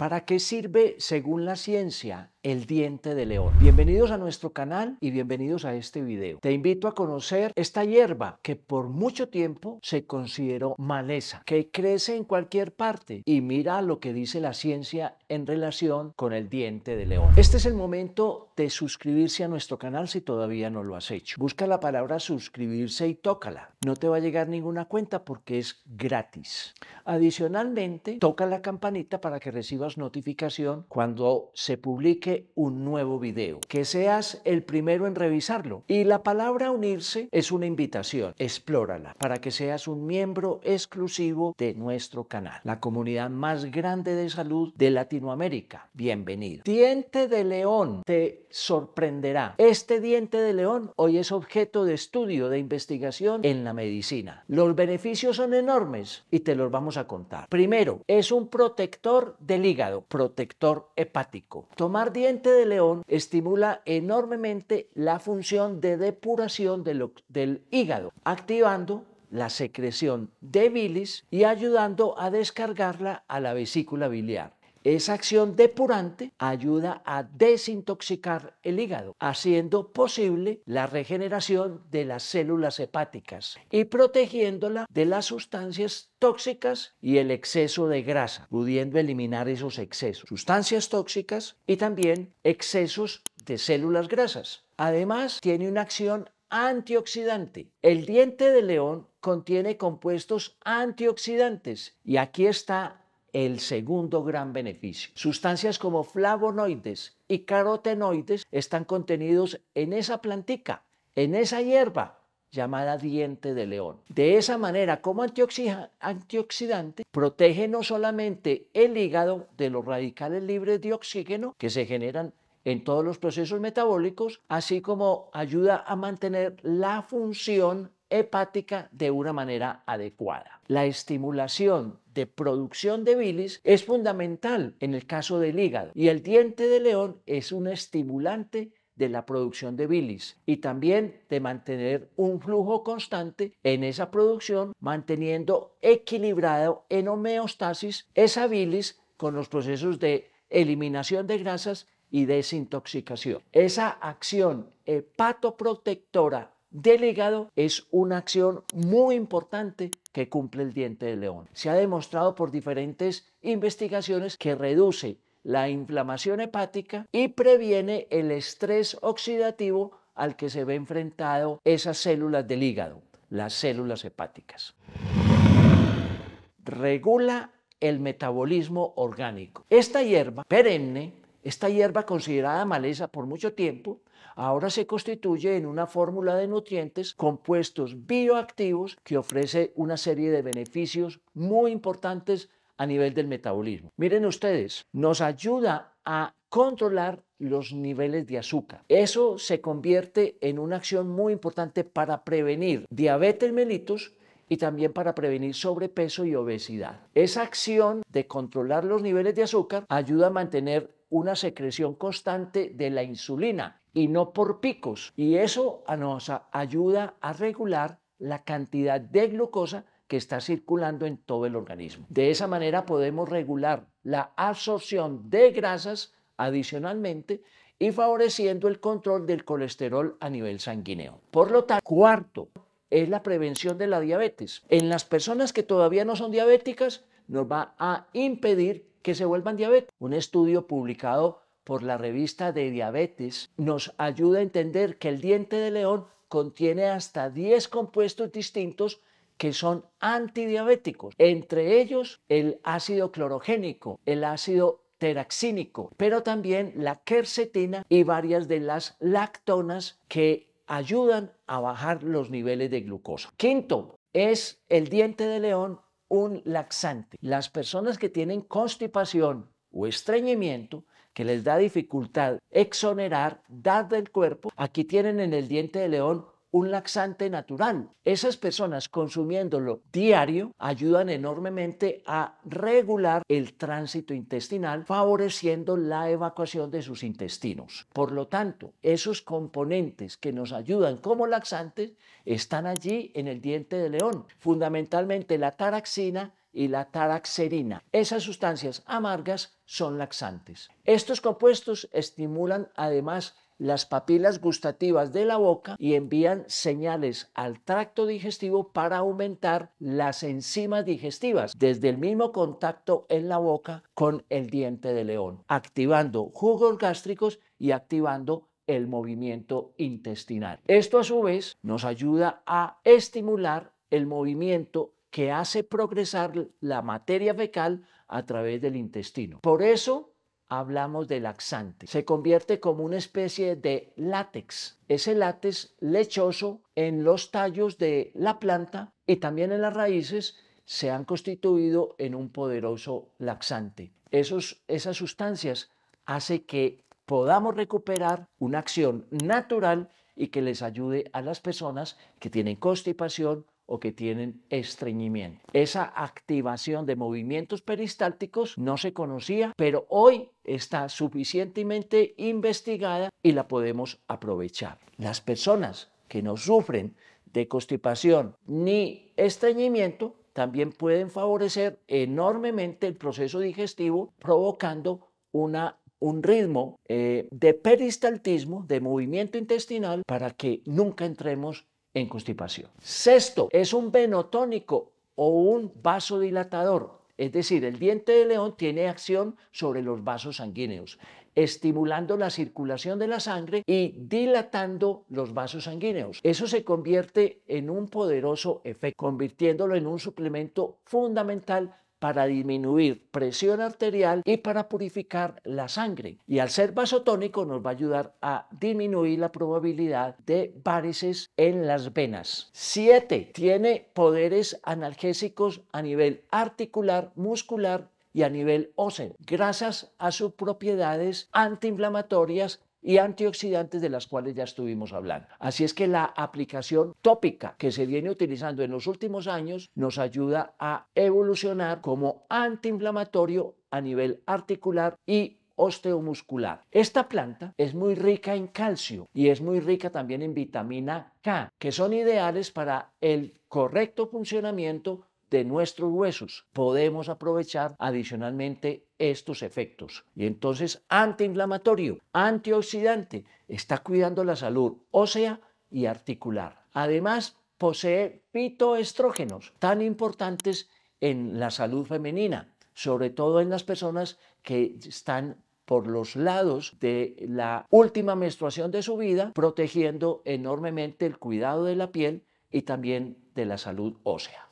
¿Para qué sirve según la ciencia? el diente de león. Bienvenidos a nuestro canal y bienvenidos a este video. Te invito a conocer esta hierba que por mucho tiempo se consideró maleza, que crece en cualquier parte y mira lo que dice la ciencia en relación con el diente de león. Este es el momento de suscribirse a nuestro canal si todavía no lo has hecho. Busca la palabra suscribirse y tócala. No te va a llegar ninguna cuenta porque es gratis. Adicionalmente, toca la campanita para que recibas notificación cuando se publique un nuevo video, que seas el primero en revisarlo. Y la palabra unirse es una invitación, explórala para que seas un miembro exclusivo de nuestro canal, la comunidad más grande de salud de Latinoamérica. Bienvenido. Diente de león te sorprenderá. Este diente de león hoy es objeto de estudio, de investigación en la medicina. Los beneficios son enormes y te los vamos a contar. Primero, es un protector del hígado, protector hepático. Tomar diente de león estimula enormemente la función de depuración del hígado, activando la secreción de bilis y ayudando a descargarla a la vesícula biliar. Esa acción depurante ayuda a desintoxicar el hígado, haciendo posible la regeneración de las células hepáticas y protegiéndola de las sustancias tóxicas y el exceso de grasa, pudiendo eliminar esos excesos, sustancias tóxicas y también excesos de células grasas. Además, tiene una acción antioxidante. El diente de león contiene compuestos antioxidantes y aquí está el segundo gran beneficio. Sustancias como flavonoides y carotenoides están contenidos en esa plantica, en esa hierba llamada diente de león. De esa manera, como antioxidante, protege no solamente el hígado de los radicales libres de oxígeno que se generan en todos los procesos metabólicos, así como ayuda a mantener la función hepática de una manera adecuada. La estimulación de producción de bilis es fundamental en el caso del hígado y el diente de león es un estimulante de la producción de bilis y también de mantener un flujo constante en esa producción, manteniendo equilibrado en homeostasis esa bilis con los procesos de eliminación de grasas y desintoxicación. Esa acción hepatoprotectora delegado es una acción muy importante que cumple el diente de león. Se ha demostrado por diferentes investigaciones que reduce la inflamación hepática y previene el estrés oxidativo al que se ve enfrentado esas células del hígado, las células hepáticas. Regula el metabolismo orgánico. Esta hierba perenne, esta hierba considerada maleza por mucho tiempo, ahora se constituye en una fórmula de nutrientes compuestos bioactivos que ofrece una serie de beneficios muy importantes a nivel del metabolismo. Miren ustedes, nos ayuda a controlar los niveles de azúcar. Eso se convierte en una acción muy importante para prevenir diabetes mellitus y también para prevenir sobrepeso y obesidad. Esa acción de controlar los niveles de azúcar ayuda a mantener una secreción constante de la insulina y no por picos. Y eso ah, nos ayuda a regular la cantidad de glucosa que está circulando en todo el organismo. De esa manera podemos regular la absorción de grasas adicionalmente y favoreciendo el control del colesterol a nivel sanguíneo. Por lo tanto, cuarto, es la prevención de la diabetes. En las personas que todavía no son diabéticas, nos va a impedir que se vuelvan diabéticos. Un estudio publicado por la revista de diabetes nos ayuda a entender que el diente de león contiene hasta 10 compuestos distintos que son antidiabéticos, entre ellos el ácido clorogénico, el ácido teraxínico, pero también la quercetina y varias de las lactonas que ayudan a bajar los niveles de glucosa. Quinto, es el diente de león un laxante. Las personas que tienen constipación o estreñimiento, que les da dificultad exonerar, dar del cuerpo, aquí tienen en el diente de león un laxante natural. Esas personas consumiéndolo diario ayudan enormemente a regular el tránsito intestinal, favoreciendo la evacuación de sus intestinos. Por lo tanto, esos componentes que nos ayudan como laxantes están allí en el diente de león, fundamentalmente la taraxina y la taraxerina. Esas sustancias amargas son laxantes. Estos compuestos estimulan además las papilas gustativas de la boca y envían señales al tracto digestivo para aumentar las enzimas digestivas desde el mismo contacto en la boca con el diente de león, activando jugos gástricos y activando el movimiento intestinal. Esto a su vez nos ayuda a estimular el movimiento que hace progresar la materia fecal a través del intestino. Por eso hablamos de laxante. Se convierte como una especie de látex. Ese látex lechoso en los tallos de la planta y también en las raíces se han constituido en un poderoso laxante. Esos, esas sustancias hace que podamos recuperar una acción natural y que les ayude a las personas que tienen constipación o que tienen estreñimiento. Esa activación de movimientos peristálticos no se conocía, pero hoy está suficientemente investigada y la podemos aprovechar. Las personas que no sufren de constipación ni estreñimiento también pueden favorecer enormemente el proceso digestivo provocando una un ritmo eh, de peristaltismo, de movimiento intestinal, para que nunca entremos en constipación. Sexto, es un venotónico o un vasodilatador. Es decir, el diente de león tiene acción sobre los vasos sanguíneos, estimulando la circulación de la sangre y dilatando los vasos sanguíneos. Eso se convierte en un poderoso efecto, convirtiéndolo en un suplemento fundamental para disminuir presión arterial y para purificar la sangre. Y al ser vasotónico nos va a ayudar a disminuir la probabilidad de varices en las venas. 7. Tiene poderes analgésicos a nivel articular, muscular y a nivel óseo, gracias a sus propiedades antiinflamatorias y antioxidantes de las cuales ya estuvimos hablando. Así es que la aplicación tópica que se viene utilizando en los últimos años nos ayuda a evolucionar como antiinflamatorio a nivel articular y osteomuscular. Esta planta es muy rica en calcio y es muy rica también en vitamina K, que son ideales para el correcto funcionamiento de nuestros huesos. Podemos aprovechar adicionalmente estos efectos. Y entonces, antiinflamatorio, antioxidante, está cuidando la salud ósea y articular. Además, posee fitoestrógenos tan importantes en la salud femenina, sobre todo en las personas que están por los lados de la última menstruación de su vida, protegiendo enormemente el cuidado de la piel y también de la salud ósea.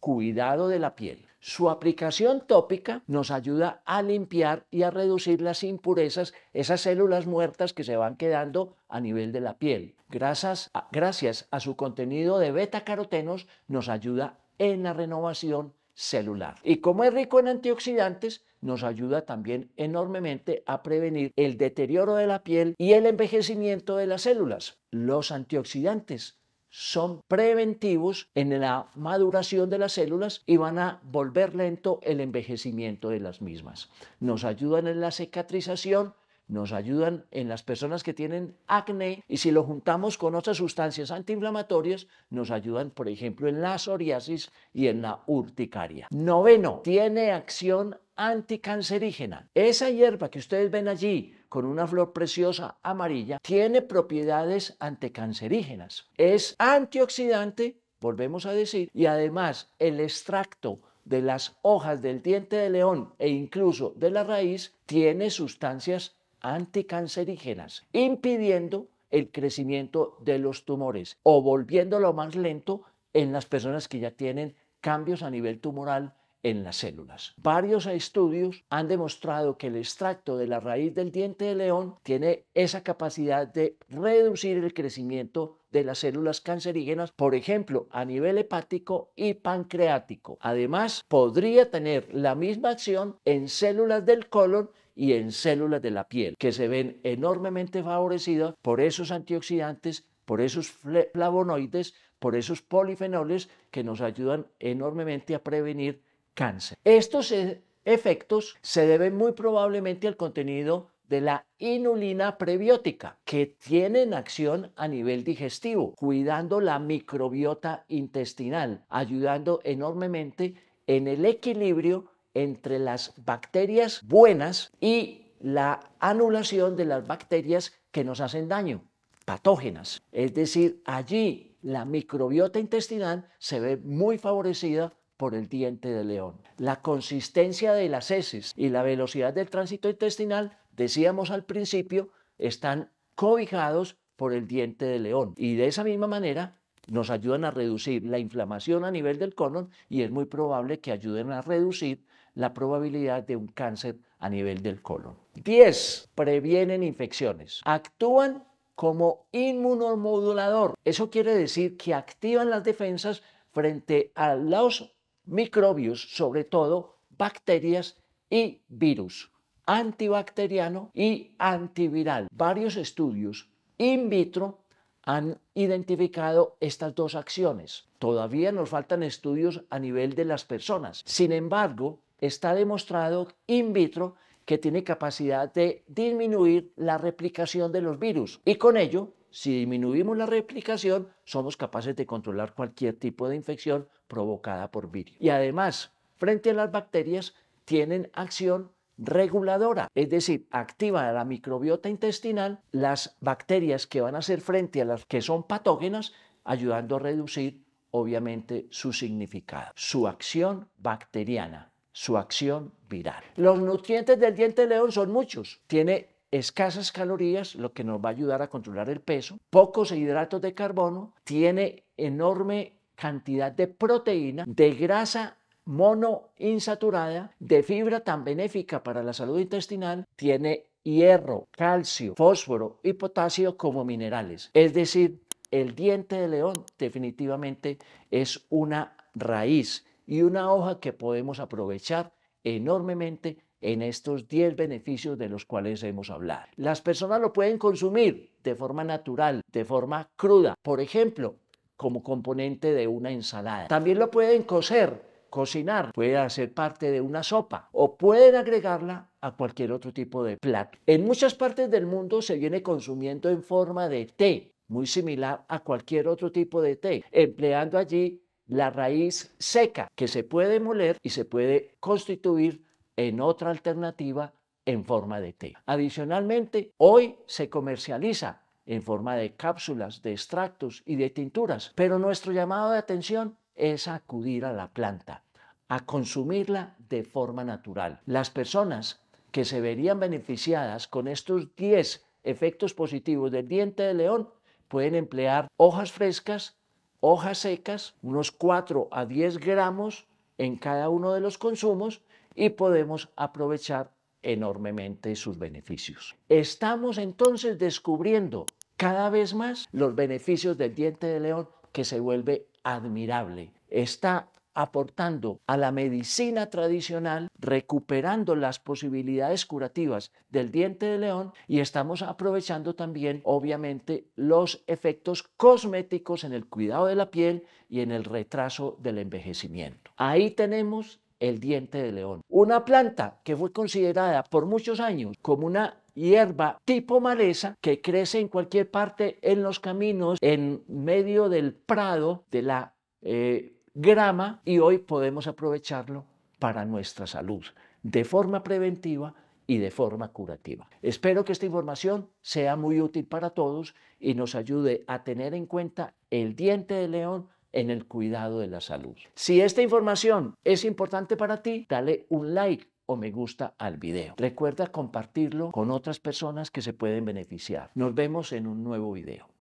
Cuidado de la piel. Su aplicación tópica nos ayuda a limpiar y a reducir las impurezas, esas células muertas que se van quedando a nivel de la piel. Gracias a, su contenido de beta-carotenos nos ayuda en la renovación celular. Y como es rico en antioxidantes, nos ayuda también enormemente a prevenir el deterioro de la piel y el envejecimiento de las células. Los antioxidantes son preventivos en la maduración de las células y van a volver lento el envejecimiento de las mismas. Nos ayudan en la cicatrización, nos ayudan en las personas que tienen acné y si lo juntamos con otras sustancias antiinflamatorias, nos ayudan, por ejemplo, en la psoriasis y en la urticaria. Noveno, tiene acción anticancerígena. Esa hierba que ustedes ven allí con una flor preciosa amarilla tiene propiedades anticancerígenas. Es antioxidante, volvemos a decir, y además el extracto de las hojas del diente de león e incluso de la raíz tiene sustancias anticancerígenas, impidiendo el crecimiento de los tumores o volviéndolo más lento en las personas que ya tienen cambios a nivel tumoral en las células. Varios estudios han demostrado que el extracto de la raíz del diente de león tiene esa capacidad de reducir el crecimiento de las células cancerígenas, por ejemplo, a nivel hepático y pancreático. Además, podría tener la misma acción en células del colon y en células de la piel, que se ven enormemente favorecidas por esos antioxidantes, por esos flavonoides, por esos polifenoles que nos ayudan enormemente a prevenir cáncer. Estos eh, efectos se deben muy probablemente al contenido de la inulina prebiótica, que tienen acción a nivel digestivo, cuidando la microbiota intestinal, ayudando enormemente en el equilibrio entre las bacterias buenas y la anulación de las bacterias que nos hacen daño, patógenas. Es decir, allí la microbiota intestinal se ve muy favorecida por el diente de león. La consistencia de las heces y la velocidad del tránsito intestinal, decíamos al principio, están cobijados por el diente de león. Y de esa misma manera nos ayudan a reducir la inflamación a nivel del colon y es muy probable que ayuden a reducir la probabilidad de un cáncer a nivel del colon. 10. Previenen infecciones. Actúan como inmunomodulador. Eso quiere decir que activan las defensas frente a los microbios, sobre todo bacterias y virus antibacteriano y antiviral. Varios estudios in vitro han identificado estas dos acciones. Todavía nos faltan estudios a nivel de las personas. Sin embargo, está demostrado in vitro que tiene capacidad de disminuir la replicación de los virus y con ello si disminuimos la replicación, somos capaces de controlar cualquier tipo de infección provocada por virus. Y además, frente a las bacterias, tienen acción reguladora, es decir, activa la microbiota intestinal las bacterias que van a hacer frente a las que son patógenas, ayudando a reducir, obviamente, su significado, su acción bacteriana su acción viral. Los nutrientes del diente de león son muchos. Tiene escasas calorías, lo que nos va a ayudar a controlar el peso, pocos hidratos de carbono, tiene enorme cantidad de proteína, de grasa monoinsaturada, de fibra tan benéfica para la salud intestinal, tiene hierro, calcio, fósforo y potasio como minerales. Es decir, el diente de león definitivamente es una raíz y una hoja que podemos aprovechar enormemente en estos 10 beneficios de los cuales hemos hablado. Las personas lo pueden consumir de forma natural, de forma cruda, por ejemplo, como componente de una ensalada. También lo pueden cocer, cocinar, puede hacer parte de una sopa o pueden agregarla a cualquier otro tipo de plato. En muchas partes del mundo se viene consumiendo en forma de té, muy similar a cualquier otro tipo de té, empleando allí la raíz seca que se puede moler y se puede constituir en otra alternativa en forma de té. Adicionalmente, hoy se comercializa en forma de cápsulas, de extractos y de tinturas, pero nuestro llamado de atención es acudir a la planta, a consumirla de forma natural. Las personas que se verían beneficiadas con estos 10 efectos positivos del diente de león pueden emplear hojas frescas hojas secas, unos 4 a 10 gramos en cada uno de los consumos y podemos aprovechar enormemente sus beneficios. Estamos entonces descubriendo cada vez más los beneficios del diente de león que se vuelve admirable. Está aportando a la medicina tradicional, recuperando las posibilidades curativas del diente de león y estamos aprovechando también, obviamente, los efectos cosméticos en el cuidado de la piel y en el retraso del envejecimiento. Ahí tenemos el diente de león, una planta que fue considerada por muchos años como una hierba tipo maleza que crece en cualquier parte en los caminos, en medio del prado, de la... Eh, grama y hoy podemos aprovecharlo para nuestra salud de forma preventiva y de forma curativa. Espero que esta información sea muy útil para todos y nos ayude a tener en cuenta el diente de león en el cuidado de la salud. Si esta información es importante para ti, dale un like o me gusta al video. Recuerda compartirlo con otras personas que se pueden beneficiar. Nos vemos en un nuevo video.